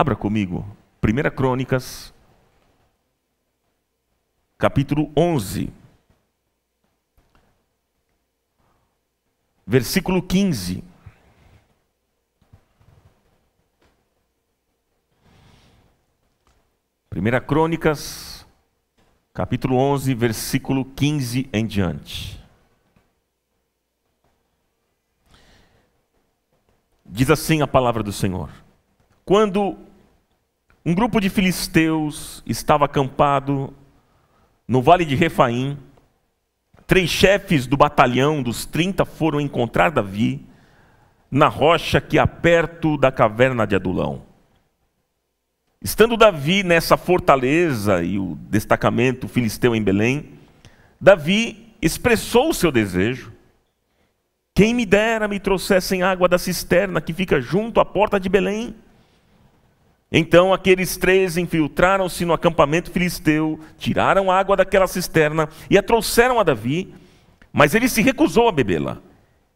Abra comigo, 1 Crônicas, capítulo 11, versículo 15. Primeira Crônicas, capítulo 11, versículo 15 em diante. Diz assim a palavra do Senhor: Quando um grupo de filisteus estava acampado no vale de Refaim. Três chefes do batalhão dos 30 foram encontrar Davi na rocha que há perto da caverna de Adulão. Estando Davi nessa fortaleza e o destacamento filisteu em Belém, Davi expressou o seu desejo. Quem me dera me trouxessem água da cisterna que fica junto à porta de Belém então aqueles três infiltraram-se no acampamento filisteu, tiraram a água daquela cisterna e a trouxeram a Davi, mas ele se recusou a bebê-la.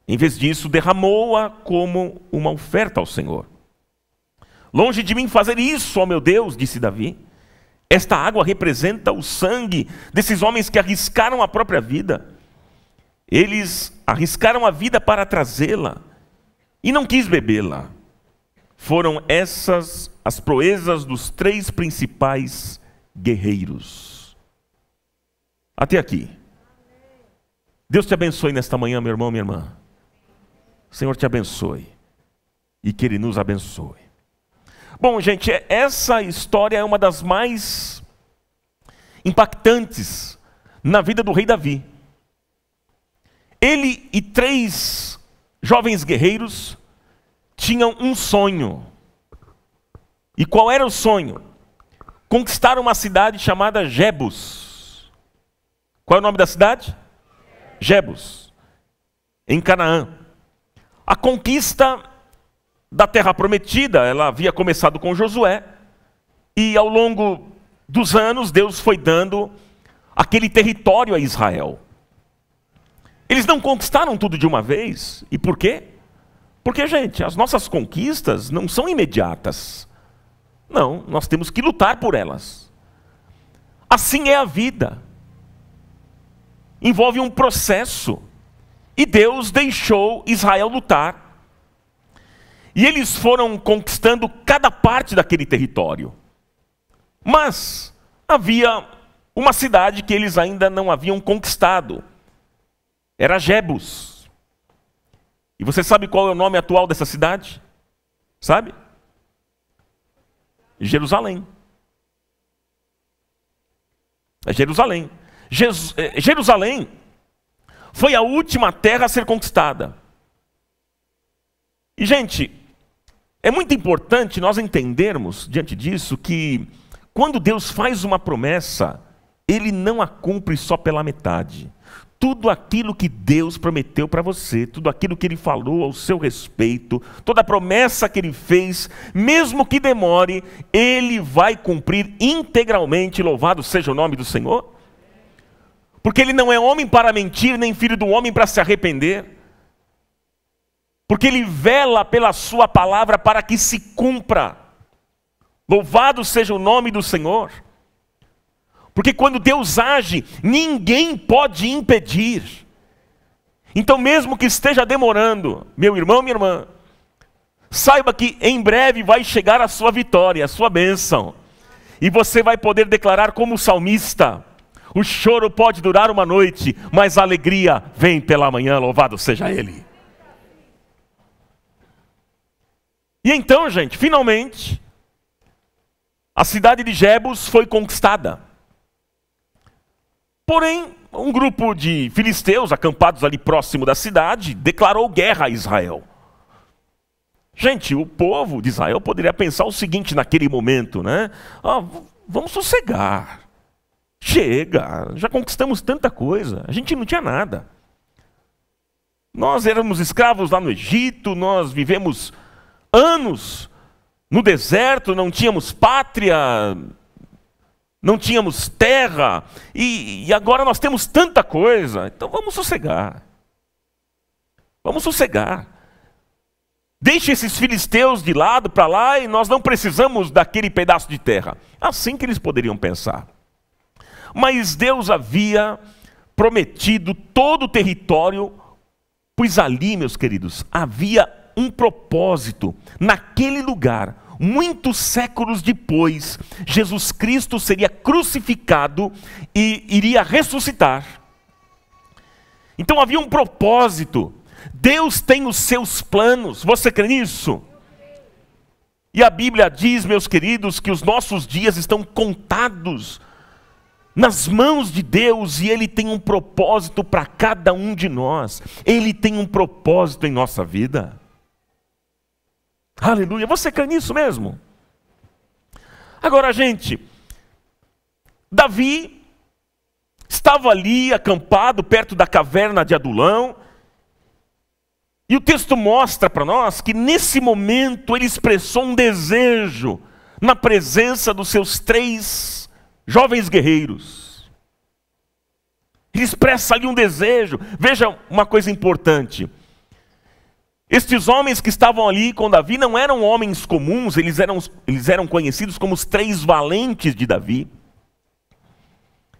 Em vez disso, derramou-a como uma oferta ao Senhor. Longe de mim fazer isso, ó meu Deus, disse Davi. Esta água representa o sangue desses homens que arriscaram a própria vida. Eles arriscaram a vida para trazê-la e não quis bebê-la. Foram essas as proezas dos três principais guerreiros. Até aqui. Deus te abençoe nesta manhã, meu irmão, minha irmã. O Senhor te abençoe e que Ele nos abençoe. Bom, gente, é, essa história é uma das mais impactantes na vida do rei Davi. Ele e três jovens guerreiros tinham um sonho. E qual era o sonho? Conquistar uma cidade chamada Jebus. Qual é o nome da cidade? Jebus, em Canaã. A conquista da terra prometida, ela havia começado com Josué, e ao longo dos anos Deus foi dando aquele território a Israel. Eles não conquistaram tudo de uma vez, e por quê? Porque, gente, as nossas conquistas não são imediatas. Não, nós temos que lutar por elas. Assim é a vida. Envolve um processo. E Deus deixou Israel lutar. E eles foram conquistando cada parte daquele território. Mas havia uma cidade que eles ainda não haviam conquistado. Era Jebus. E você sabe qual é o nome atual dessa cidade? Sabe? Jerusalém. É Jerusalém. Jesus, é, Jerusalém foi a última terra a ser conquistada. E, gente, é muito importante nós entendermos, diante disso, que quando Deus faz uma promessa, ele não a cumpre só pela metade tudo aquilo que Deus prometeu para você, tudo aquilo que Ele falou ao seu respeito, toda a promessa que Ele fez, mesmo que demore, Ele vai cumprir integralmente, louvado seja o nome do Senhor. Porque Ele não é homem para mentir, nem filho do homem para se arrepender. Porque Ele vela pela Sua palavra para que se cumpra. Louvado seja o nome do Senhor. Porque quando Deus age, ninguém pode impedir. Então, mesmo que esteja demorando, meu irmão, minha irmã, saiba que em breve vai chegar a sua vitória, a sua bênção. E você vai poder declarar como salmista: o choro pode durar uma noite, mas a alegria vem pela manhã, louvado seja Ele. E então, gente, finalmente, a cidade de Jebus foi conquistada. Porém, um grupo de filisteus acampados ali próximo da cidade declarou guerra a Israel. Gente, o povo de Israel poderia pensar o seguinte naquele momento, né? Oh, vamos sossegar. Chega, já conquistamos tanta coisa. A gente não tinha nada. Nós éramos escravos lá no Egito, nós vivemos anos no deserto, não tínhamos pátria, não tínhamos terra, e, e agora nós temos tanta coisa. Então vamos sossegar. Vamos sossegar. Deixe esses filisteus de lado para lá e nós não precisamos daquele pedaço de terra. Assim que eles poderiam pensar. Mas Deus havia prometido todo o território, pois ali, meus queridos, havia um propósito. Naquele lugar muitos séculos depois, Jesus Cristo seria crucificado e iria ressuscitar. Então havia um propósito. Deus tem os seus planos. Você crê nisso? E a Bíblia diz, meus queridos, que os nossos dias estão contados nas mãos de Deus e Ele tem um propósito para cada um de nós. Ele tem um propósito em nossa vida. Aleluia. Você crê nisso mesmo? Agora, gente, Davi estava ali acampado perto da caverna de Adulão. E o texto mostra para nós que nesse momento ele expressou um desejo na presença dos seus três jovens guerreiros. Ele expressa ali um desejo. Veja uma coisa importante. Estes homens que estavam ali com Davi não eram homens comuns, eles eram, eles eram conhecidos como os três valentes de Davi.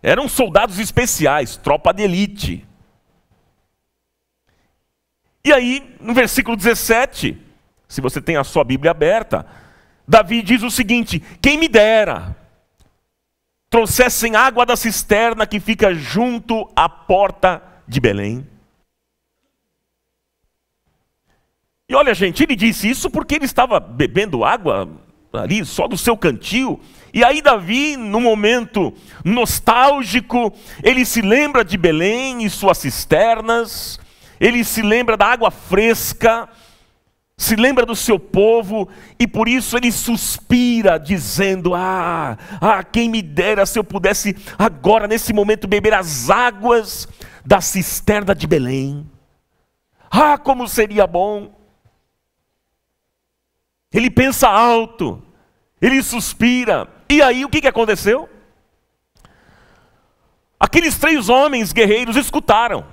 Eram soldados especiais, tropa de elite. E aí, no versículo 17, se você tem a sua Bíblia aberta, Davi diz o seguinte: Quem me dera trouxessem água da cisterna que fica junto à porta de Belém E olha, gente, ele disse isso porque ele estava bebendo água ali só do seu cantil. E aí Davi, num momento nostálgico, ele se lembra de Belém e suas cisternas, ele se lembra da água fresca, se lembra do seu povo e por isso ele suspira, dizendo: Ah, ah, quem me dera se eu pudesse agora, nesse momento, beber as águas da cisterna de Belém. Ah, como seria bom! ele pensa alto, ele suspira. E aí o que, que aconteceu? Aqueles três homens guerreiros escutaram.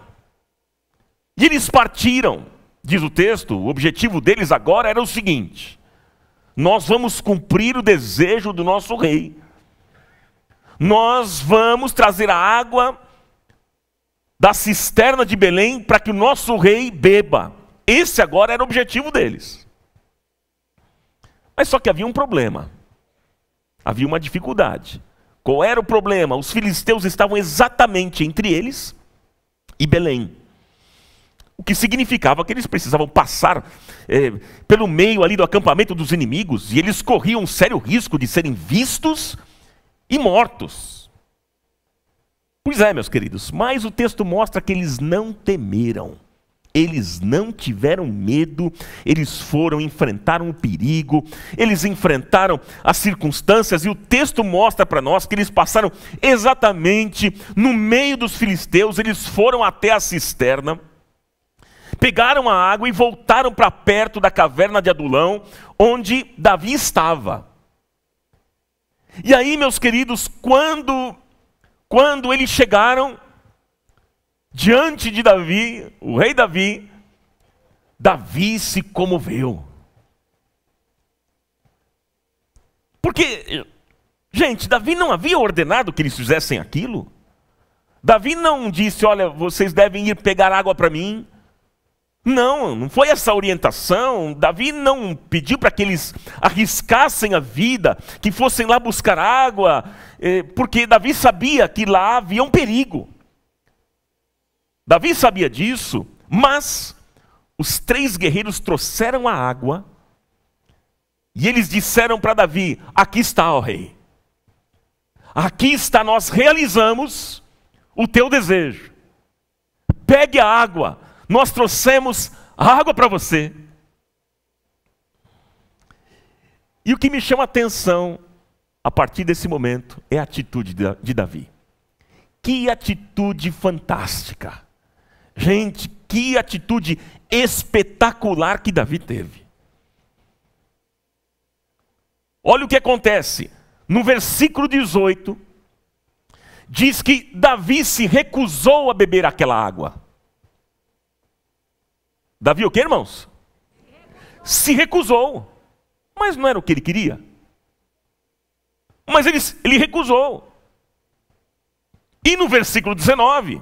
E eles partiram, diz o texto, o objetivo deles agora era o seguinte: nós vamos cumprir o desejo do nosso rei, nós vamos trazer a água da cisterna de Belém para que o nosso rei beba. Esse agora era o objetivo deles. Mas só que havia um problema. Havia uma dificuldade. Qual era o problema? Os filisteus estavam exatamente entre eles e Belém. O que significava que eles precisavam passar eh, pelo meio ali do acampamento dos inimigos e eles corriam um sério risco de serem vistos e mortos. Pois é, meus queridos, mas o texto mostra que eles não temeram eles não tiveram medo, eles foram, enfrentaram o perigo, eles enfrentaram as circunstâncias, e o texto mostra para nós que eles passaram exatamente no meio dos filisteus, eles foram até a cisterna, pegaram a água e voltaram para perto da caverna de Adulão, onde Davi estava. E aí, meus queridos, quando quando eles chegaram, diante de Davi, o rei Davi, Davi se comoveu. Porque, gente, Davi não havia ordenado que eles fizessem aquilo. Davi não disse: Olha, vocês devem ir pegar água para mim. Não, não foi essa orientação. Davi não pediu para que eles arriscassem a vida, que fossem lá buscar água, eh, porque Davi sabia que lá havia um perigo. Davi sabia disso, mas os três guerreiros trouxeram a água e eles disseram para Davi: Aqui está, ó rei. Aqui está, nós realizamos o teu desejo. Pegue a água, nós trouxemos água para você. E o que me chama a atenção a partir desse momento é a atitude de Davi. Que atitude fantástica! Gente, que atitude espetacular que Davi teve. Olha o que acontece. No versículo 18, diz que Davi se recusou a beber aquela água. Davi o que, irmãos? Se recusou. Mas não era o que ele queria. Mas ele, ele recusou. E no versículo 19,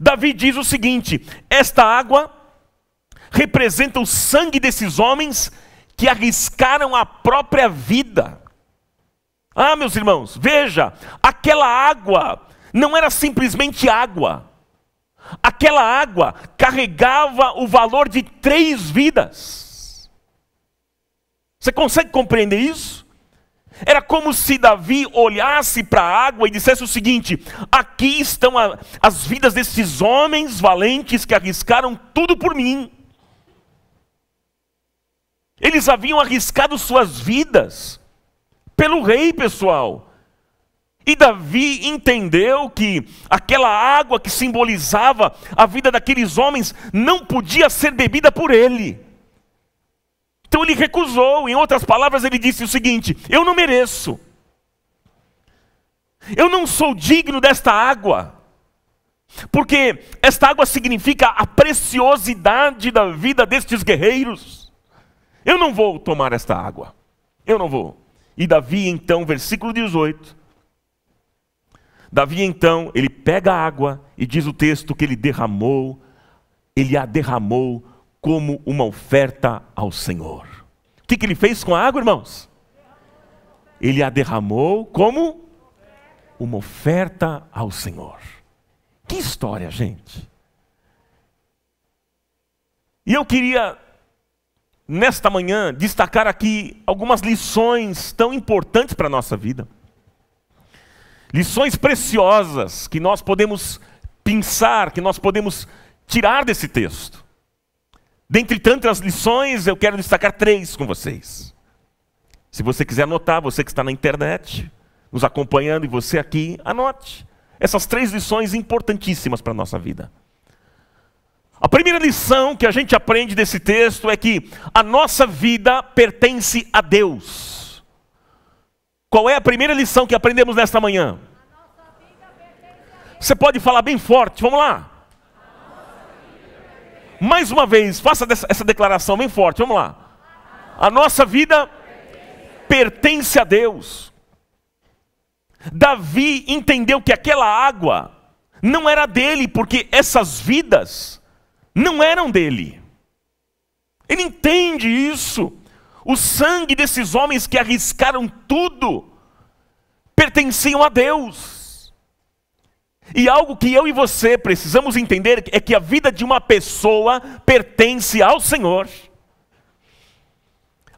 Davi diz o seguinte: esta água representa o sangue desses homens que arriscaram a própria vida. Ah, meus irmãos, veja, aquela água não era simplesmente água. Aquela água carregava o valor de três vidas. Você consegue compreender isso? Era como se Davi olhasse para a água e dissesse o seguinte: aqui estão a, as vidas desses homens valentes que arriscaram tudo por mim. Eles haviam arriscado suas vidas pelo rei, pessoal. E Davi entendeu que aquela água que simbolizava a vida daqueles homens não podia ser bebida por ele. Então ele recusou. Em outras palavras, ele disse o seguinte: Eu não mereço. Eu não sou digno desta água. Porque esta água significa a preciosidade da vida destes guerreiros. Eu não vou tomar esta água. Eu não vou. E Davi, então, versículo 18. Davi, então, ele pega a água e diz o texto que ele derramou, ele a derramou como uma oferta ao Senhor. O que, que ele fez com a água, irmãos? Ele a derramou como uma oferta ao Senhor. Que história, gente! E eu queria, nesta manhã, destacar aqui algumas lições tão importantes para a nossa vida. Lições preciosas que nós podemos pensar, que nós podemos tirar desse texto. Dentre tantas lições, eu quero destacar três com vocês. Se você quiser anotar, você que está na internet, nos acompanhando e você aqui, anote. Essas três lições importantíssimas para a nossa vida. A primeira lição que a gente aprende desse texto é que a nossa vida pertence a Deus. Qual é a primeira lição que aprendemos nesta manhã? Você pode falar bem forte, vamos lá. Mais uma vez, faça essa declaração bem forte, vamos lá. A nossa vida pertence a Deus. Davi entendeu que aquela água não era dele, porque essas vidas não eram dele. Ele entende isso. O sangue desses homens que arriscaram tudo pertenciam a Deus. E algo que eu e você precisamos entender é que a vida de uma pessoa pertence ao Senhor.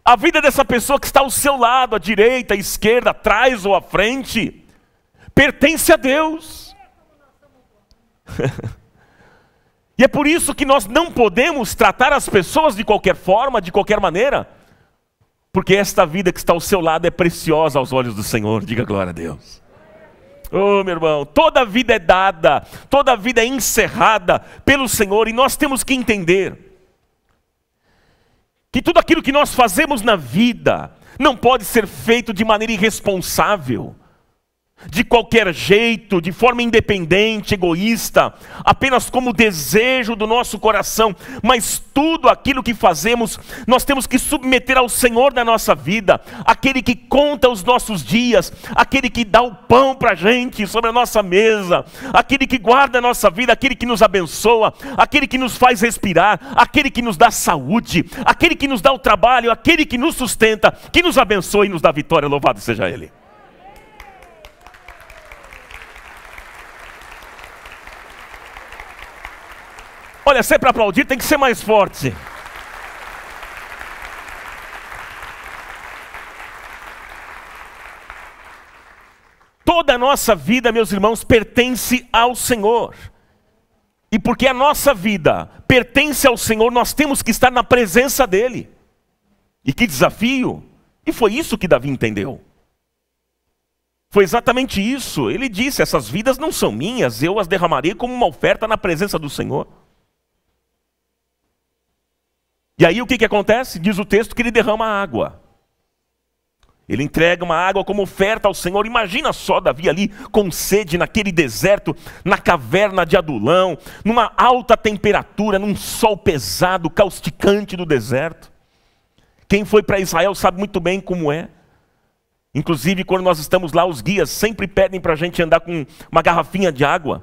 A vida dessa pessoa que está ao seu lado, à direita, à esquerda, atrás ou à frente, pertence a Deus. e é por isso que nós não podemos tratar as pessoas de qualquer forma, de qualquer maneira, porque esta vida que está ao seu lado é preciosa aos olhos do Senhor. Diga glória a Deus. Oh, meu irmão, toda vida é dada, toda vida é encerrada pelo Senhor e nós temos que entender que tudo aquilo que nós fazemos na vida não pode ser feito de maneira irresponsável de qualquer jeito, de forma independente, egoísta, apenas como desejo do nosso coração, mas tudo aquilo que fazemos, nós temos que submeter ao Senhor da nossa vida, aquele que conta os nossos dias, aquele que dá o pão para a gente sobre a nossa mesa, aquele que guarda a nossa vida, aquele que nos abençoa, aquele que nos faz respirar, aquele que nos dá saúde, aquele que nos dá o trabalho, aquele que nos sustenta, que nos abençoa e nos dá vitória, louvado seja Ele. Olha, ser para aplaudir tem que ser mais forte. Toda a nossa vida, meus irmãos, pertence ao Senhor. E porque a nossa vida pertence ao Senhor, nós temos que estar na presença dEle. E que desafio! E foi isso que Davi entendeu. Foi exatamente isso. Ele disse: Essas vidas não são minhas, eu as derramarei como uma oferta na presença do Senhor. E aí o que, que acontece? Diz o texto que ele derrama água. Ele entrega uma água como oferta ao Senhor. Imagina só Davi ali com sede naquele deserto, na caverna de Adulão, numa alta temperatura, num sol pesado, causticante do deserto. Quem foi para Israel sabe muito bem como é. Inclusive, quando nós estamos lá, os guias sempre pedem para a gente andar com uma garrafinha de água,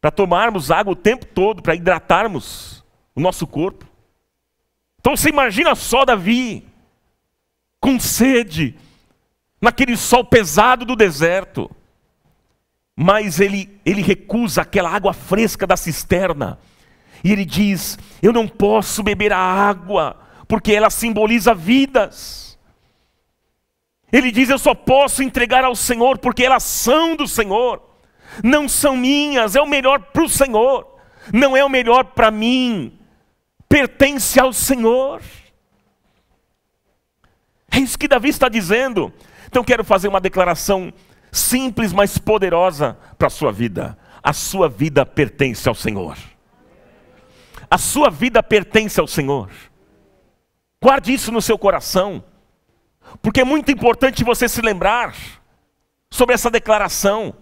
para tomarmos água o tempo todo, para hidratarmos o nosso corpo. Então você imagina só Davi, com sede, naquele sol pesado do deserto. Mas ele, ele recusa aquela água fresca da cisterna. E ele diz: Eu não posso beber a água, porque ela simboliza vidas. Ele diz: Eu só posso entregar ao Senhor, porque elas são do Senhor. Não são minhas, é o melhor para o Senhor. Não é o melhor para mim, pertence ao Senhor. É isso que Davi está dizendo. Então quero fazer uma declaração simples, mas poderosa para a sua vida. A sua vida pertence ao Senhor. A sua vida pertence ao Senhor. Guarde isso no seu coração, porque é muito importante você se lembrar sobre essa declaração.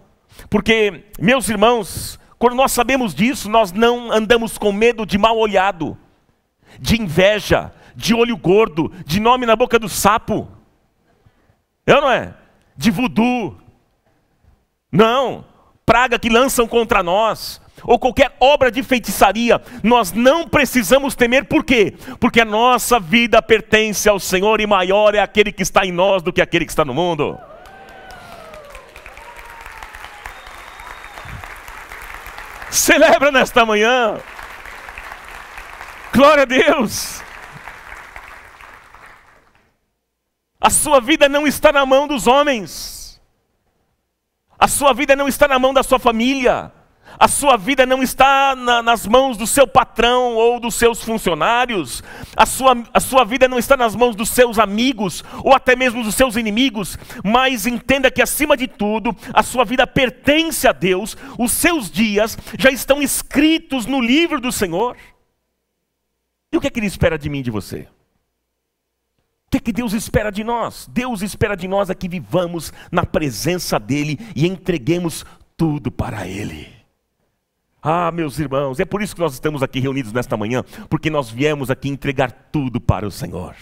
Porque, meus irmãos, quando nós sabemos disso, nós não andamos com medo de mal olhado de inveja, de olho gordo, de nome na boca do sapo. Eu é não é? De voodoo. Não. Praga que lançam contra nós, ou qualquer obra de feitiçaria, nós não precisamos temer, por quê? Porque a nossa vida pertence ao Senhor e maior é aquele que está em nós do que aquele que está no mundo. Celebra nesta manhã. Glória a Deus! A sua vida não está na mão dos homens. A sua vida não está na mão da sua família. A sua vida não está na, nas mãos do seu patrão ou dos seus funcionários. A sua, a sua vida não está nas mãos dos seus amigos ou até mesmo dos seus inimigos. Mas entenda que, acima de tudo, a sua vida pertence a Deus. Os seus dias já estão escritos no livro do Senhor. E o que é que ele espera de mim e de você? O que é que Deus espera de nós? Deus espera de nós é que vivamos na presença dEle e entreguemos tudo para Ele. Ah, meus irmãos, é por isso que nós estamos aqui reunidos nesta manhã, porque nós viemos aqui entregar tudo para o Senhor.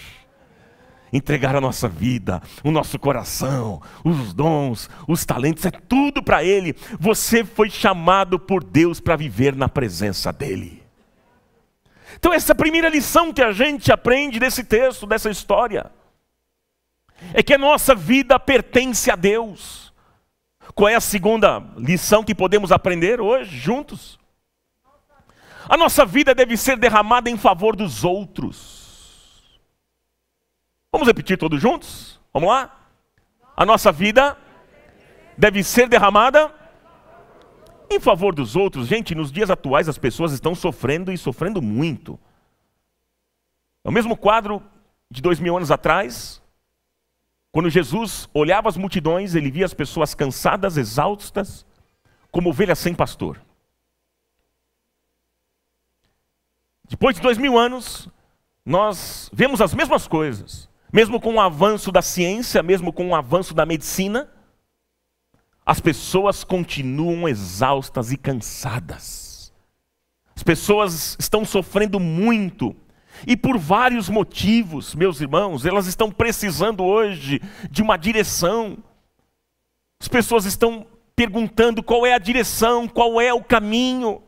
Entregar a nossa vida, o nosso coração, os dons, os talentos, é tudo para Ele. Você foi chamado por Deus para viver na presença dEle. Então, essa primeira lição que a gente aprende desse texto, dessa história, é que a nossa vida pertence a Deus. Qual é a segunda lição que podemos aprender hoje, juntos? A nossa vida deve ser derramada em favor dos outros. Vamos repetir todos juntos? Vamos lá? A nossa vida deve ser derramada em favor dos outros. Gente, nos dias atuais as pessoas estão sofrendo e sofrendo muito. É o mesmo quadro de dois mil anos atrás, quando Jesus olhava as multidões, ele via as pessoas cansadas, exaustas, como ovelhas sem pastor. Depois de dois mil anos, nós vemos as mesmas coisas, mesmo com o avanço da ciência, mesmo com o avanço da medicina, as pessoas continuam exaustas e cansadas. As pessoas estão sofrendo muito. E por vários motivos, meus irmãos, elas estão precisando hoje de uma direção. As pessoas estão perguntando qual é a direção, qual é o caminho.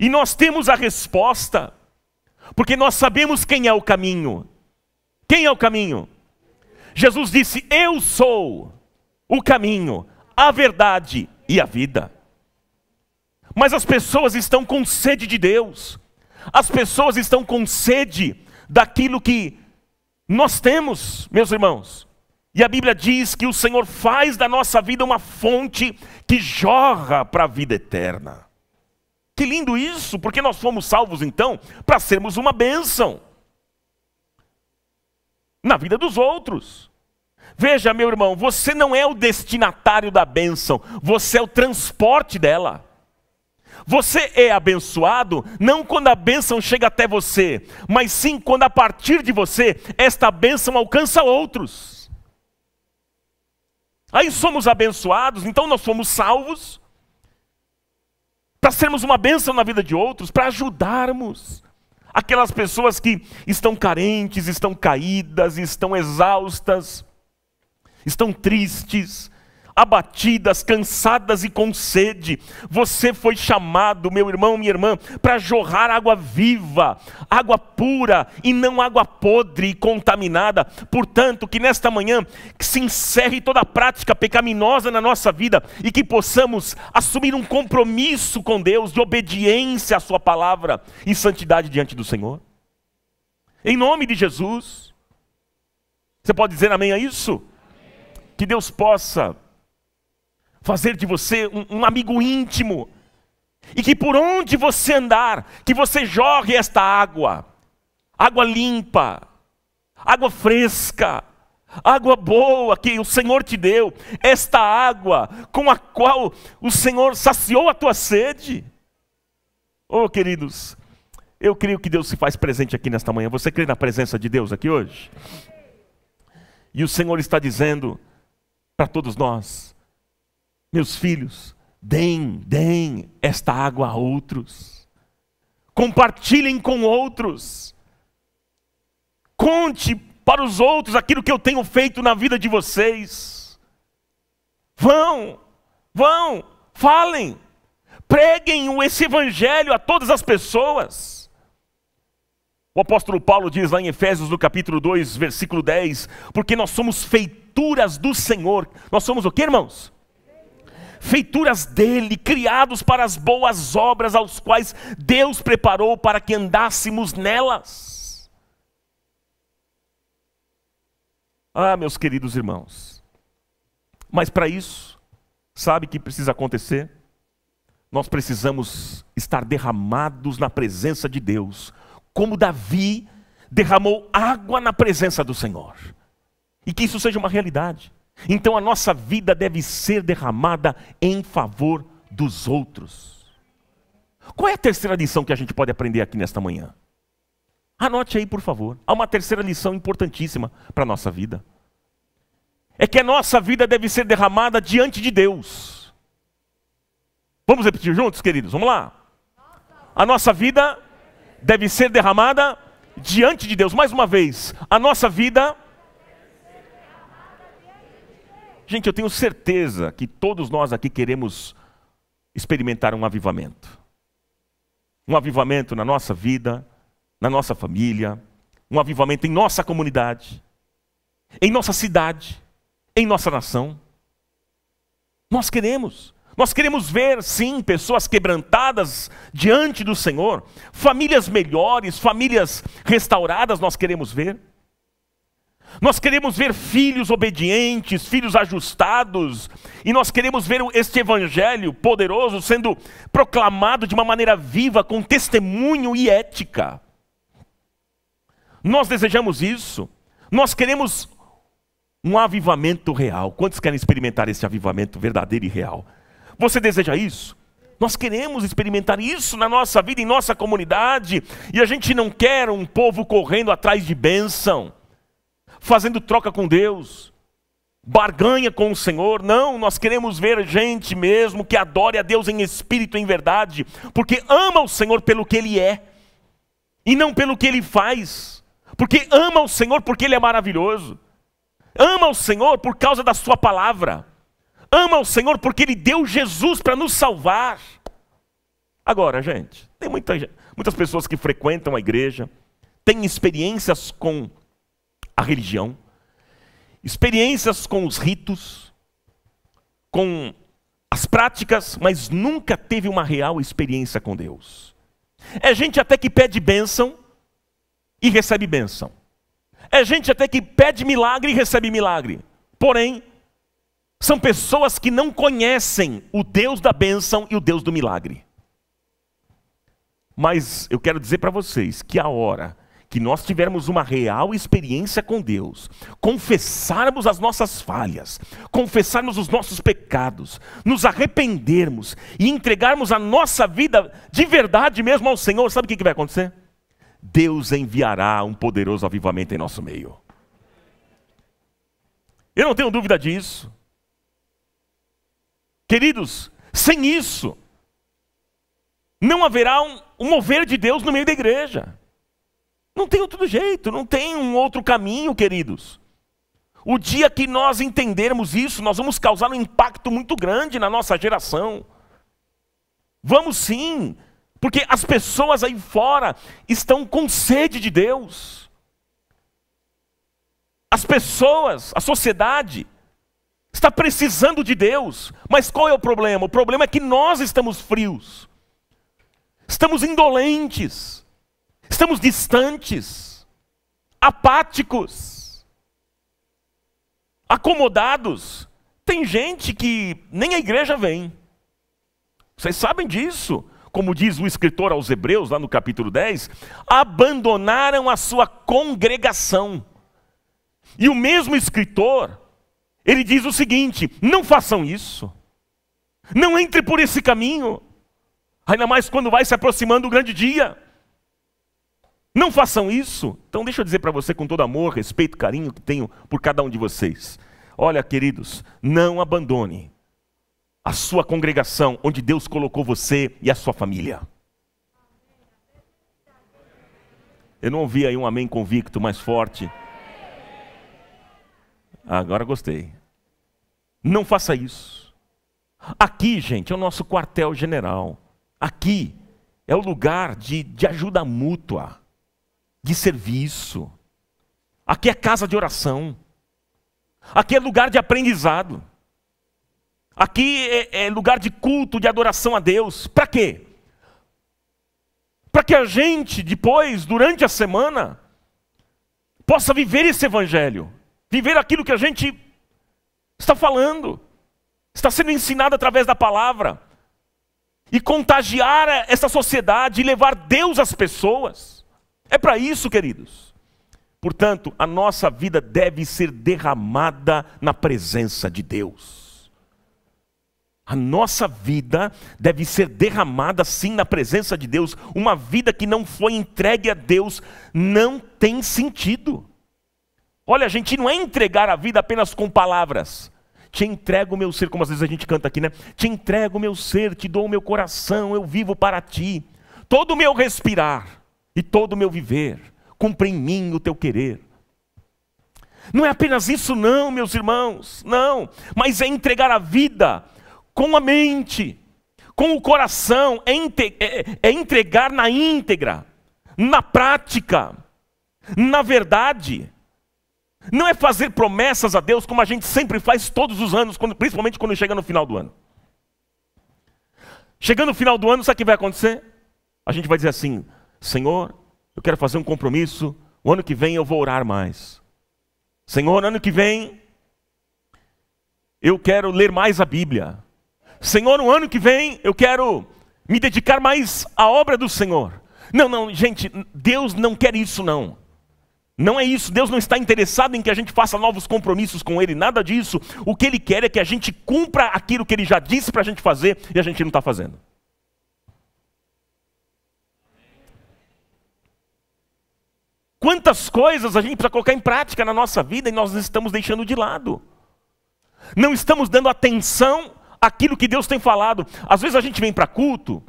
E nós temos a resposta, porque nós sabemos quem é o caminho. Quem é o caminho? Jesus disse: Eu sou o caminho, a verdade e a vida. Mas as pessoas estão com sede de Deus, as pessoas estão com sede daquilo que nós temos, meus irmãos. E a Bíblia diz que o Senhor faz da nossa vida uma fonte que jorra para a vida eterna. Que lindo isso, porque nós fomos salvos então para sermos uma bênção na vida dos outros. Veja, meu irmão, você não é o destinatário da bênção, você é o transporte dela. Você é abençoado não quando a bênção chega até você, mas sim quando a partir de você esta bênção alcança outros. Aí somos abençoados, então nós somos salvos para sermos uma bênção na vida de outros, para ajudarmos aquelas pessoas que estão carentes, estão caídas, estão exaustas estão tristes, abatidas, cansadas e com sede. Você foi chamado, meu irmão, minha irmã, para jorrar água viva, água pura e não água podre e contaminada. Portanto, que nesta manhã que se encerre toda a prática pecaminosa na nossa vida e que possamos assumir um compromisso com Deus de obediência à Sua palavra e santidade diante do Senhor. Em nome de Jesus. Você pode dizer amém a isso? que Deus possa fazer de você um, um amigo íntimo, e que por onde você andar, que você jogue esta água, água limpa, água fresca, água boa que o Senhor te deu, esta água com a qual o Senhor saciou a tua sede. Oh, queridos, eu creio que Deus se faz presente aqui nesta manhã. Você crê na presença de Deus aqui hoje? E o Senhor está dizendo: para todos nós. Meus filhos, deem, deem esta água a outros. Compartilhem com outros. Conte para os outros aquilo que eu tenho feito na vida de vocês. Vão, vão, falem, preguem esse evangelho a todas as pessoas. O apóstolo Paulo diz lá em Efésios, no capítulo 2, versículo 10, porque nós somos feituras do Senhor. Nós somos o que, irmãos? Feituras dele, criados para as boas obras, aos quais Deus preparou para que andássemos nelas. Ah, meus queridos irmãos, mas para isso, sabe o que precisa acontecer? Nós precisamos estar derramados na presença de Deus, como Davi derramou água na presença do Senhor. E que isso seja uma realidade. Então a nossa vida deve ser derramada em favor dos outros. Qual é a terceira lição que a gente pode aprender aqui nesta manhã? Anote aí, por favor. Há uma terceira lição importantíssima para a nossa vida. É que a nossa vida deve ser derramada diante de Deus. Vamos repetir juntos, queridos? Vamos lá. A nossa vida deve ser derramada diante de Deus. Mais uma vez, a nossa vida. Gente, eu tenho certeza que todos nós aqui queremos experimentar um avivamento. Um avivamento na nossa vida, na nossa família, um avivamento em nossa comunidade, em nossa cidade, em nossa nação. Nós queremos. Nós queremos ver, sim, pessoas quebrantadas diante do Senhor, famílias melhores, famílias restauradas, nós queremos ver. Nós queremos ver filhos obedientes, filhos ajustados, e nós queremos ver este evangelho poderoso sendo proclamado de uma maneira viva, com testemunho e ética. Nós desejamos isso, nós queremos um avivamento real. Quantos querem experimentar esse avivamento verdadeiro e real? Você deseja isso? Nós queremos experimentar isso na nossa vida, em nossa comunidade, e a gente não quer um povo correndo atrás de bênção, fazendo troca com Deus, barganha com o Senhor. Não, nós queremos ver gente mesmo que adore a Deus em espírito e em verdade, porque ama o Senhor pelo que Ele é e não pelo que Ele faz, porque ama o Senhor porque Ele é maravilhoso, ama o Senhor por causa da Sua palavra ama o Senhor porque Ele deu Jesus para nos salvar. Agora, gente, tem muita, muitas pessoas que frequentam a igreja, têm experiências com a religião, experiências com os ritos, com as práticas, mas nunca teve uma real experiência com Deus. É gente até que pede bênção e recebe bênção. É gente até que pede milagre e recebe milagre. Porém, são pessoas que não conhecem o Deus da bênção e o Deus do milagre. Mas eu quero dizer para vocês que a hora que nós tivermos uma real experiência com Deus, confessarmos as nossas falhas, confessarmos os nossos pecados, nos arrependermos e entregarmos a nossa vida de verdade mesmo ao Senhor, sabe o que vai acontecer? Deus enviará um poderoso avivamento em nosso meio. Eu não tenho dúvida disso. Queridos, sem isso, não haverá um, um mover de Deus no meio da igreja. Não tem outro jeito, não tem um outro caminho, queridos. O dia que nós entendermos isso, nós vamos causar um impacto muito grande na nossa geração. Vamos sim, porque as pessoas aí fora estão com sede de Deus. As pessoas, a sociedade, está precisando de Deus. Mas qual é o problema? O problema é que nós estamos frios, estamos indolentes, estamos distantes, apáticos, acomodados. Tem gente que nem a igreja vem. Vocês sabem disso? Como diz o escritor aos Hebreus, lá no capítulo 10, abandonaram a sua congregação. E o mesmo escritor, ele diz o seguinte: não façam isso, não entre por esse caminho, ainda mais quando vai se aproximando o grande dia. Não façam isso. Então, deixa eu dizer para você com todo amor, respeito, carinho que tenho por cada um de vocês. Olha, queridos, não abandone a sua congregação onde Deus colocou você e a sua família. Eu não ouvi aí um amém convicto mais forte. Ah, agora gostei. Não faça isso. Aqui, gente, é o nosso quartel-general. Aqui é o lugar de, de ajuda mútua, de serviço. Aqui é casa de oração. Aqui é lugar de aprendizado. Aqui é, é lugar de culto, de adoração a Deus. Para quê? Para que a gente, depois, durante a semana, possa viver esse evangelho, viver aquilo que a gente está falando, está sendo ensinado através da palavra. E contagiar essa sociedade e levar Deus às pessoas. É para isso, queridos. Portanto, a nossa vida deve ser derramada na presença de Deus. A nossa vida deve ser derramada sim na presença de Deus. Uma vida que não foi entregue a Deus não tem sentido. Olha, a gente não é entregar a vida apenas com palavras. Te entrego o meu ser, como às vezes a gente canta aqui, né? Te entrego o meu ser, te dou o meu coração, eu vivo para ti. Todo o meu respirar e todo o meu viver, cumpre em mim o teu querer. Não é apenas isso, não, meus irmãos, não, mas é entregar a vida com a mente, com o coração, é, é, é entregar na íntegra, na prática, na verdade. Não é fazer promessas a Deus como a gente sempre faz todos os anos, quando, principalmente quando chega no final do ano. Chegando no final do ano, sabe o que vai acontecer? A gente vai dizer assim: Senhor, eu quero fazer um compromisso, o ano que vem eu vou orar mais. Senhor, ano que vem eu quero ler mais a Bíblia. Senhor, no ano que vem eu quero me dedicar mais à obra do Senhor. Não, não, gente, Deus não quer isso não. Não é isso, Deus não está interessado em que a gente faça novos compromissos com Ele, nada disso. O que Ele quer é que a gente cumpra aquilo que Ele já disse para a gente fazer e a gente não está fazendo. Quantas coisas a gente precisa colocar em prática na nossa vida e nós estamos deixando de lado. Não estamos dando atenção àquilo que Deus tem falado. Às vezes a gente vem para culto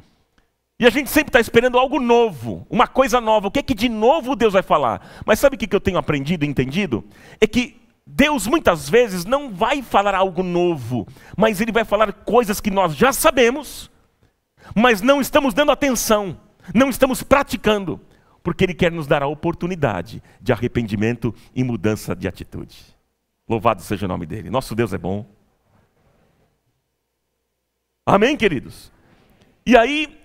e a gente sempre está esperando algo novo, uma coisa nova. O que é que de novo Deus vai falar? Mas sabe o que eu tenho aprendido e entendido? É que Deus muitas vezes não vai falar algo novo, mas Ele vai falar coisas que nós já sabemos, mas não estamos dando atenção, não estamos praticando, porque Ele quer nos dar a oportunidade de arrependimento e mudança de atitude. Louvado seja o nome dEle. Nosso Deus é bom. Amém, queridos? E aí,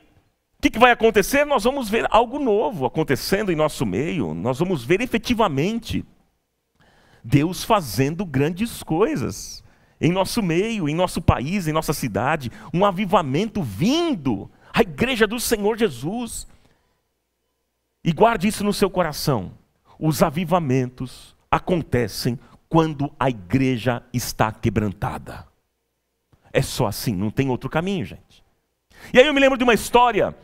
que, que vai acontecer? Nós vamos ver algo novo acontecendo em nosso meio, nós vamos ver efetivamente Deus fazendo grandes coisas em nosso meio, em nosso país, em nossa cidade, um avivamento vindo, à igreja do Senhor Jesus. E guarde isso no seu coração. Os avivamentos acontecem quando a igreja está quebrantada. É só assim, não tem outro caminho, gente. E aí eu me lembro de uma história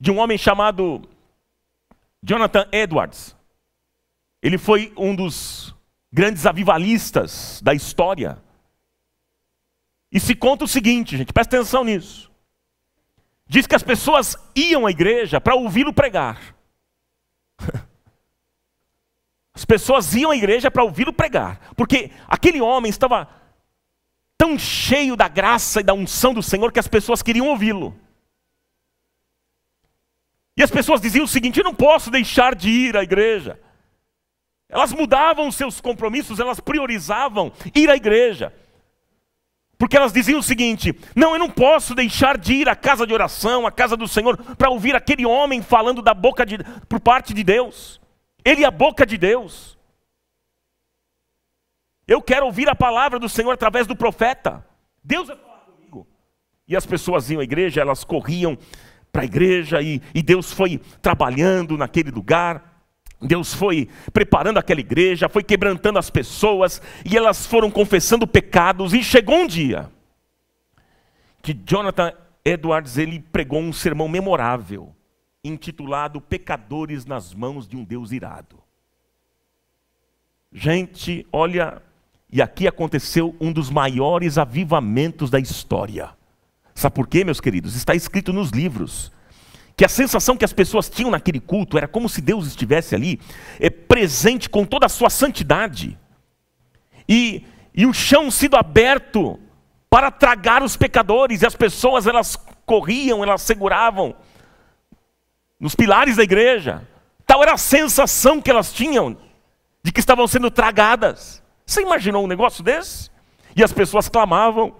de um homem chamado Jonathan Edwards. Ele foi um dos grandes avivalistas da história. E se conta o seguinte, gente, presta atenção nisso. Diz que as pessoas iam à igreja para ouvi-lo pregar. As pessoas iam à igreja para ouvi-lo pregar, porque aquele homem estava tão cheio da graça e da unção do Senhor que as pessoas queriam ouvi-lo. E as pessoas diziam o seguinte: eu não posso deixar de ir à igreja. Elas mudavam os seus compromissos, elas priorizavam ir à igreja. Porque elas diziam o seguinte: não, eu não posso deixar de ir à casa de oração, à casa do Senhor, para ouvir aquele homem falando da boca de, por parte de Deus. Ele é a boca de Deus. Eu quero ouvir a palavra do Senhor através do profeta. Deus é falar comigo. E as pessoas iam à igreja, elas corriam para a igreja e, e Deus foi trabalhando naquele lugar. Deus foi preparando aquela igreja, foi quebrantando as pessoas e elas foram confessando pecados. E chegou um dia que Jonathan Edwards ele pregou um sermão memorável intitulado Pecadores nas mãos de um Deus irado. Gente, olha, e aqui aconteceu um dos maiores avivamentos da história. Sabe por quê, meus queridos? Está escrito nos livros que a sensação que as pessoas tinham naquele culto era como se Deus estivesse ali, é, presente com toda a sua santidade, e, e o chão sido aberto para tragar os pecadores, e as pessoas elas corriam, elas seguravam nos pilares da igreja. Tal era a sensação que elas tinham de que estavam sendo tragadas. Você imaginou um negócio desse? E as pessoas clamavam,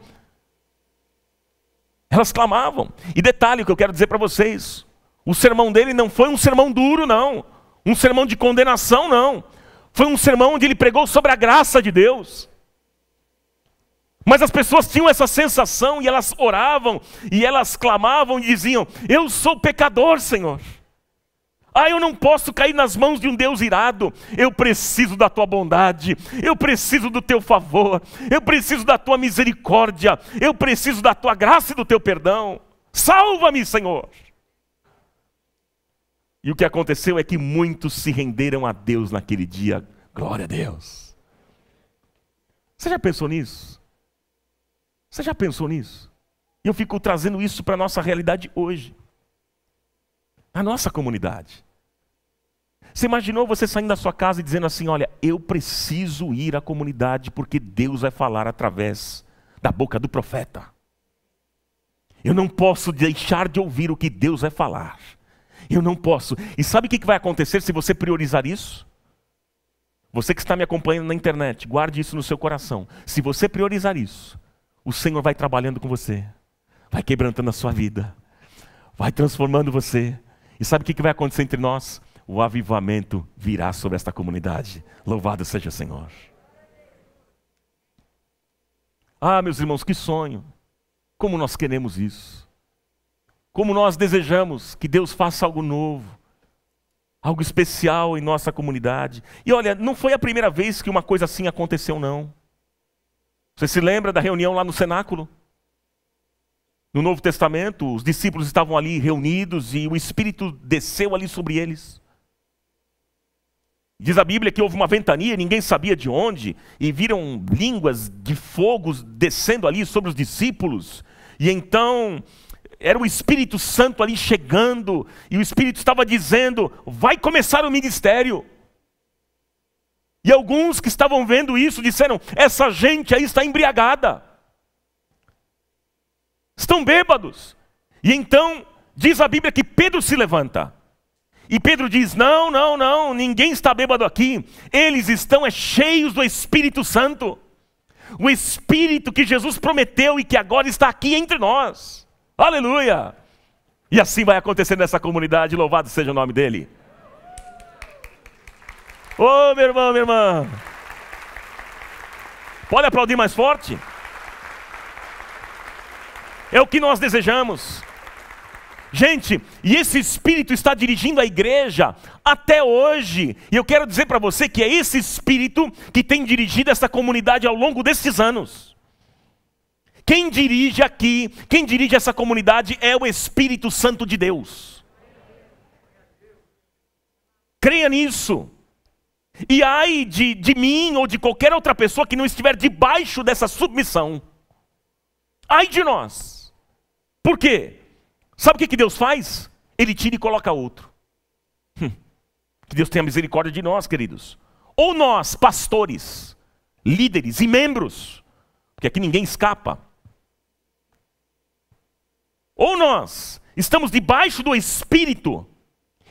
elas clamavam. E detalhe que eu quero dizer para vocês: o sermão dele não foi um sermão duro, não. Um sermão de condenação, não. Foi um sermão onde ele pregou sobre a graça de Deus. Mas as pessoas tinham essa sensação e elas oravam e elas clamavam e diziam: Eu sou pecador, Senhor. Ah, eu não posso cair nas mãos de um Deus irado. Eu preciso da tua bondade, eu preciso do teu favor, eu preciso da tua misericórdia, eu preciso da tua graça e do teu perdão. Salva-me, Senhor. E o que aconteceu é que muitos se renderam a Deus naquele dia. Glória a Deus. Você já pensou nisso? Você já pensou nisso? E eu fico trazendo isso para a nossa realidade hoje na nossa comunidade. Você imaginou você saindo da sua casa e dizendo assim: Olha, eu preciso ir à comunidade porque Deus vai falar através da boca do profeta. Eu não posso deixar de ouvir o que Deus vai falar. Eu não posso. E sabe o que vai acontecer se você priorizar isso? Você que está me acompanhando na internet, guarde isso no seu coração. Se você priorizar isso, o Senhor vai trabalhando com você, vai quebrantando a sua vida, vai transformando você e sabe o que vai acontecer entre nós? O avivamento virá sobre esta comunidade. Louvado seja o Senhor. Ah, meus irmãos, que sonho! Como nós queremos isso. Como nós desejamos que Deus faça algo novo, algo especial em nossa comunidade. E olha, não foi a primeira vez que uma coisa assim aconteceu, não. Você se lembra da reunião lá no cenáculo? No Novo Testamento, os discípulos estavam ali reunidos e o Espírito desceu ali sobre eles. Diz a Bíblia que houve uma ventania, ninguém sabia de onde, e viram línguas de fogos descendo ali sobre os discípulos. E então era o Espírito Santo ali chegando, e o Espírito estava dizendo: vai começar o ministério. E alguns que estavam vendo isso disseram: essa gente aí está embriagada estão bêbados. E então diz a Bíblia que Pedro se levanta. E Pedro diz: Não, não, não, ninguém está bêbado aqui. Eles estão é, cheios do Espírito Santo. O Espírito que Jesus prometeu e que agora está aqui entre nós. Aleluia! E assim vai acontecer nessa comunidade, louvado seja o nome dele. Ô oh, meu irmão, minha irmã. Pode aplaudir mais forte? É o que nós desejamos. Gente, e esse espírito está dirigindo a igreja até hoje. E eu quero dizer para você que é esse espírito que tem dirigido essa comunidade ao longo desses anos. Quem dirige aqui, quem dirige essa comunidade é o Espírito Santo de Deus. Creia nisso. E ai de, de mim ou de qualquer outra pessoa que não estiver debaixo dessa submissão. Ai de nós por quê? Sabe o que, que Deus faz? Ele tira e coloca outro. Hum. Que Deus tenha misericórdia de nós, queridos. Ou nós, pastores, líderes e membros, porque aqui ninguém escapa. Ou nós estamos debaixo do Espírito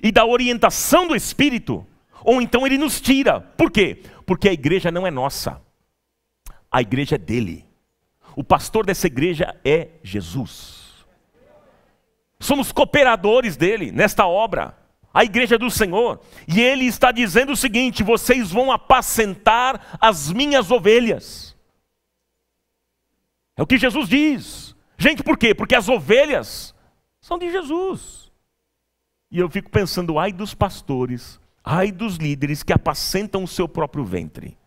e da orientação do Espírito, ou então ele nos tira. Por quê? Porque a igreja não é nossa, a igreja é dele. O pastor dessa igreja é Jesus somos cooperadores dele nesta obra. A igreja do Senhor, e ele está dizendo o seguinte: vocês vão apacentar as minhas ovelhas. É o que Jesus diz. Gente, por quê? Porque as ovelhas são de Jesus. E eu fico pensando, ai dos pastores, ai dos líderes que apacentam o seu próprio ventre.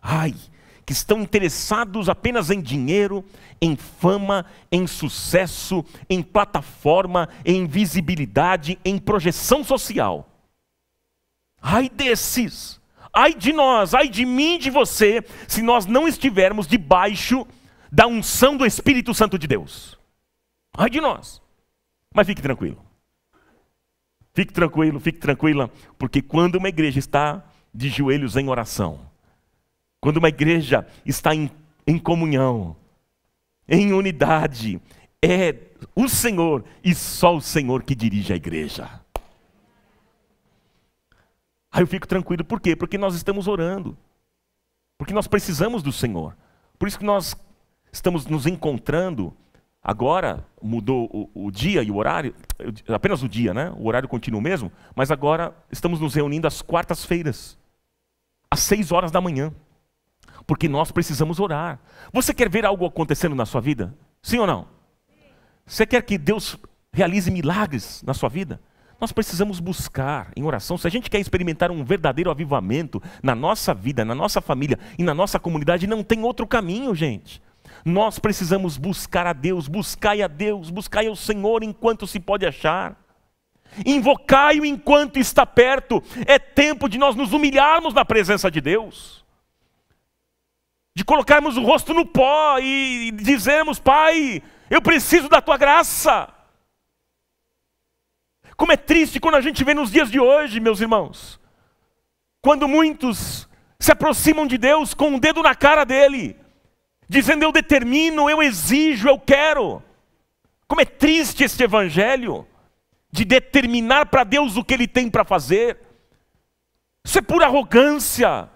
Ai, que estão interessados apenas em dinheiro, em fama, em sucesso, em plataforma, em visibilidade, em projeção social. Ai desses, ai de nós, ai de mim e de você, se nós não estivermos debaixo da unção do Espírito Santo de Deus. Ai de nós. Mas fique tranquilo. Fique tranquilo, fique tranquila, porque quando uma igreja está de joelhos em oração, quando uma igreja está em, em comunhão, em unidade, é o Senhor e só o Senhor que dirige a igreja. Aí eu fico tranquilo, por quê? Porque nós estamos orando. Porque nós precisamos do Senhor. Por isso que nós estamos nos encontrando. Agora mudou o, o dia e o horário, apenas o dia, né? O horário continua o mesmo, mas agora estamos nos reunindo às quartas-feiras, às seis horas da manhã porque nós precisamos orar. Você quer ver algo acontecendo na sua vida? Sim ou não? Você quer que Deus realize milagres na sua vida? Nós precisamos buscar em oração. Se a gente quer experimentar um verdadeiro avivamento na nossa vida, na nossa família e na nossa comunidade, não tem outro caminho, gente. Nós precisamos buscar a Deus, buscai a Deus, buscai ao Senhor enquanto se pode achar. Invocai-o enquanto está perto. É tempo de nós nos humilharmos na presença de Deus de colocarmos o rosto no pó e dizermos: Pai, eu preciso da tua graça. Como é triste quando a gente vê nos dias de hoje, meus irmãos, quando muitos se aproximam de Deus com o um dedo na cara dele, dizendo: Eu determino, eu exijo, eu quero. Como é triste este evangelho de determinar para Deus o que ele tem para fazer. Isso é pura arrogância.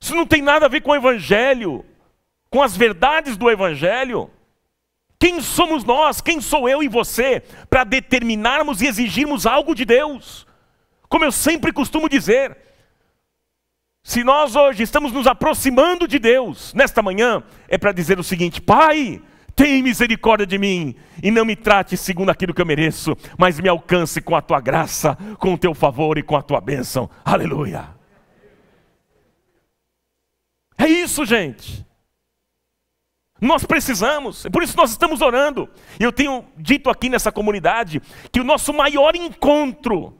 Isso não tem nada a ver com o Evangelho, com as verdades do Evangelho. Quem somos nós, quem sou eu e você, para determinarmos e exigirmos algo de Deus? Como eu sempre costumo dizer, se nós hoje estamos nos aproximando de Deus, nesta manhã, é para dizer o seguinte: Pai, tem misericórdia de mim e não me trate segundo aquilo que eu mereço, mas me alcance com a tua graça, com o teu favor e com a tua bênção. Aleluia. É isso, gente. Nós precisamos, é por isso nós estamos orando. E eu tenho dito aqui nessa comunidade que o nosso maior encontro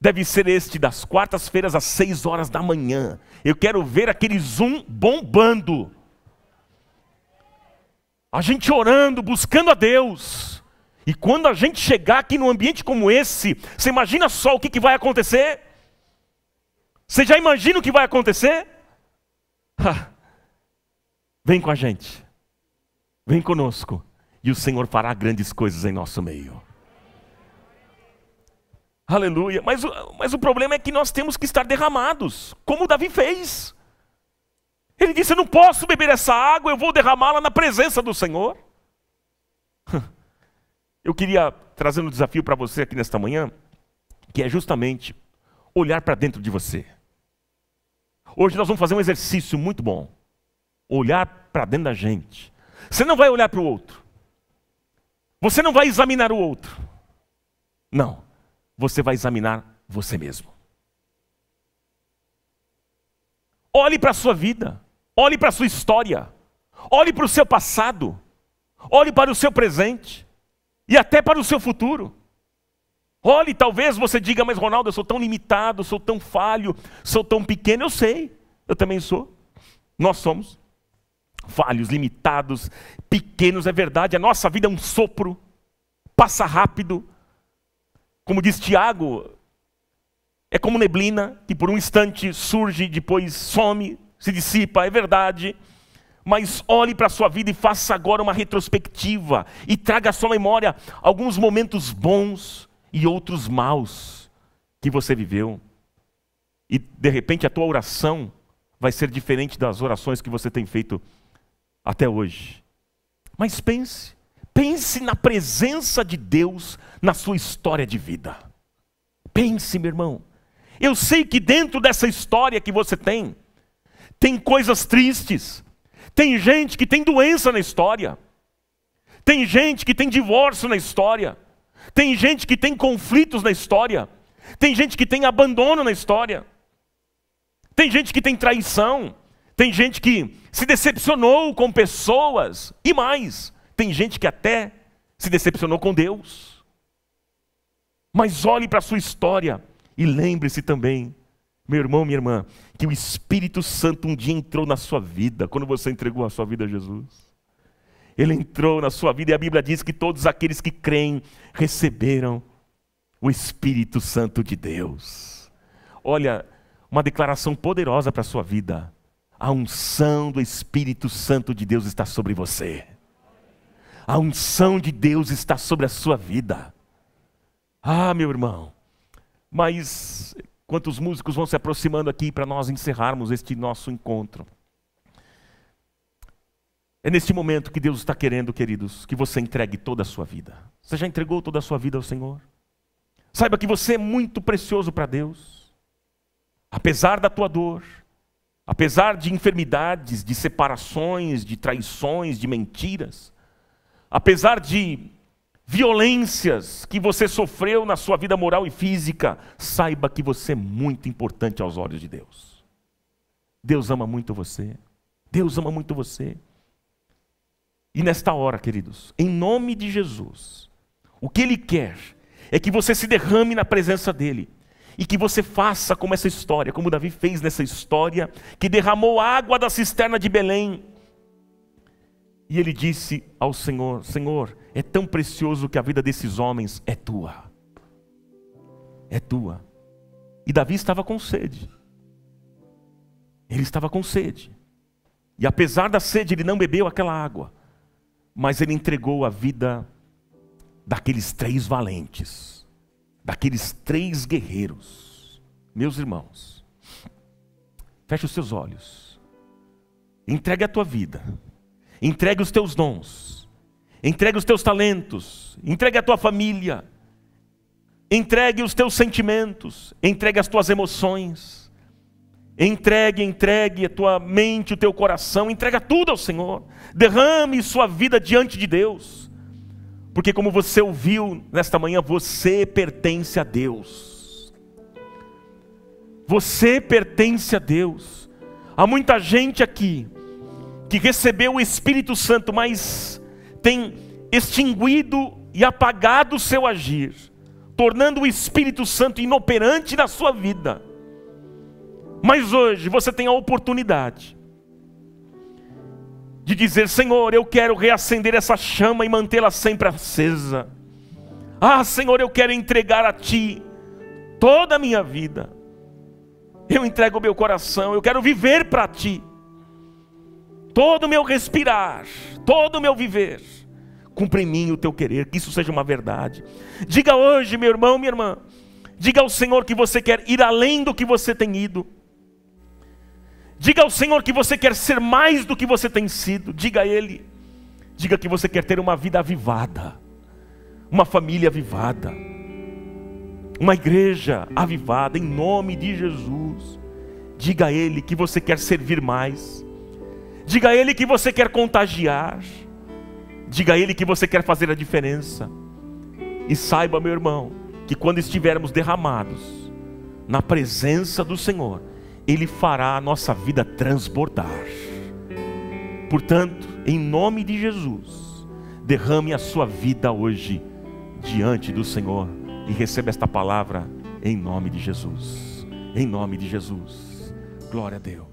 deve ser este das quartas-feiras às seis horas da manhã. Eu quero ver aquele Zoom bombando. A gente orando, buscando a Deus. E quando a gente chegar aqui num ambiente como esse, você imagina só o que, que vai acontecer? Você já imagina o que vai acontecer? Ha, vem com a gente, vem conosco, e o Senhor fará grandes coisas em nosso meio. Aleluia. Mas, mas o problema é que nós temos que estar derramados, como Davi fez. Ele disse: Eu não posso beber essa água, eu vou derramá-la na presença do Senhor. Eu queria trazer um desafio para você aqui nesta manhã, que é justamente olhar para dentro de você. Hoje nós vamos fazer um exercício muito bom. Olhar para dentro da gente. Você não vai olhar para o outro. Você não vai examinar o outro. Não. Você vai examinar você mesmo. Olhe para a sua vida. Olhe para a sua história. Olhe para o seu passado. Olhe para o seu presente. E até para o seu futuro. Olhe, talvez você diga, mas Ronaldo, eu sou tão limitado, sou tão falho, sou tão pequeno. Eu sei, eu também sou. Nós somos falhos, limitados, pequenos, é verdade. A nossa vida é um sopro, passa rápido. Como diz Tiago, é como neblina que por um instante surge, depois some, se dissipa, é verdade. Mas olhe para a sua vida e faça agora uma retrospectiva e traga à sua memória alguns momentos bons e outros maus que você viveu. E de repente a tua oração vai ser diferente das orações que você tem feito até hoje. Mas pense, pense na presença de Deus na sua história de vida. Pense, meu irmão. Eu sei que dentro dessa história que você tem, tem coisas tristes, tem gente que tem doença na história, tem gente que tem divórcio na história, tem gente que tem conflitos na história. Tem gente que tem abandono na história. Tem gente que tem traição. Tem gente que se decepcionou com pessoas. E mais, tem gente que até se decepcionou com Deus. Mas olhe para a sua história e lembre-se também, meu irmão, minha irmã, que o Espírito Santo um dia entrou na sua vida, quando você entregou a sua vida a Jesus. Ele entrou na sua vida e a Bíblia diz que todos aqueles que creem receberam o Espírito Santo de Deus. Olha, uma declaração poderosa para a sua vida. A unção do Espírito Santo de Deus está sobre você. A unção de Deus está sobre a sua vida. Ah, meu irmão. Mas quantos músicos vão se aproximando aqui para nós encerrarmos este nosso encontro? É neste momento que Deus está querendo, queridos, que você entregue toda a sua vida. Você já entregou toda a sua vida ao Senhor? Saiba que você é muito precioso para Deus. Apesar da tua dor, apesar de enfermidades, de separações, de traições, de mentiras, apesar de violências que você sofreu na sua vida moral e física, saiba que você é muito importante aos olhos de Deus. Deus ama muito você. Deus ama muito você. E nesta hora, queridos, em nome de Jesus, o que Ele quer é que você se derrame na presença dEle e que você faça como essa história, como Davi fez nessa história, que derramou água da cisterna de Belém. E ele disse ao Senhor: Senhor, é tão precioso que a vida desses homens é tua. É tua. E Davi estava com sede. Ele estava com sede. E apesar da sede, ele não bebeu aquela água mas ele entregou a vida daqueles três valentes, daqueles três guerreiros. Meus irmãos, feche os seus olhos, entregue a tua vida, entregue os teus dons, entregue os teus talentos, entregue a tua família, entregue os teus sentimentos, entregue as tuas emoções Entregue, entregue a tua mente, o teu coração, entrega tudo ao Senhor. Derrame sua vida diante de Deus. Porque como você ouviu nesta manhã, você pertence a Deus. Você pertence a Deus. Há muita gente aqui que recebeu o Espírito Santo, mas tem extinguido e apagado o seu agir, tornando o Espírito Santo inoperante na sua vida mas hoje você tem a oportunidade de dizer: Senhor, eu quero reacender essa chama e mantê-la sempre acesa. Ah, Senhor, eu quero entregar a Ti toda a minha vida. Eu entrego o meu coração, eu quero viver para Ti. Todo o meu respirar, todo o meu viver. Cumpre em mim o teu querer, que isso seja uma verdade. Diga hoje, meu irmão, minha irmã. Diga ao Senhor que você quer ir além do que você tem ido. Diga ao Senhor que você quer ser mais do que você tem sido. Diga a Ele. Diga que você quer ter uma vida avivada, uma família avivada, uma igreja avivada, em nome de Jesus. Diga a Ele que você quer servir mais. Diga a Ele que você quer contagiar. Diga a Ele que você quer fazer a diferença. E saiba, meu irmão, que quando estivermos derramados na presença do Senhor, ele fará a nossa vida transbordar. Portanto, em nome de Jesus, derrame a sua vida hoje diante do Senhor e receba esta palavra em nome de Jesus. Em nome de Jesus. Glória a Deus.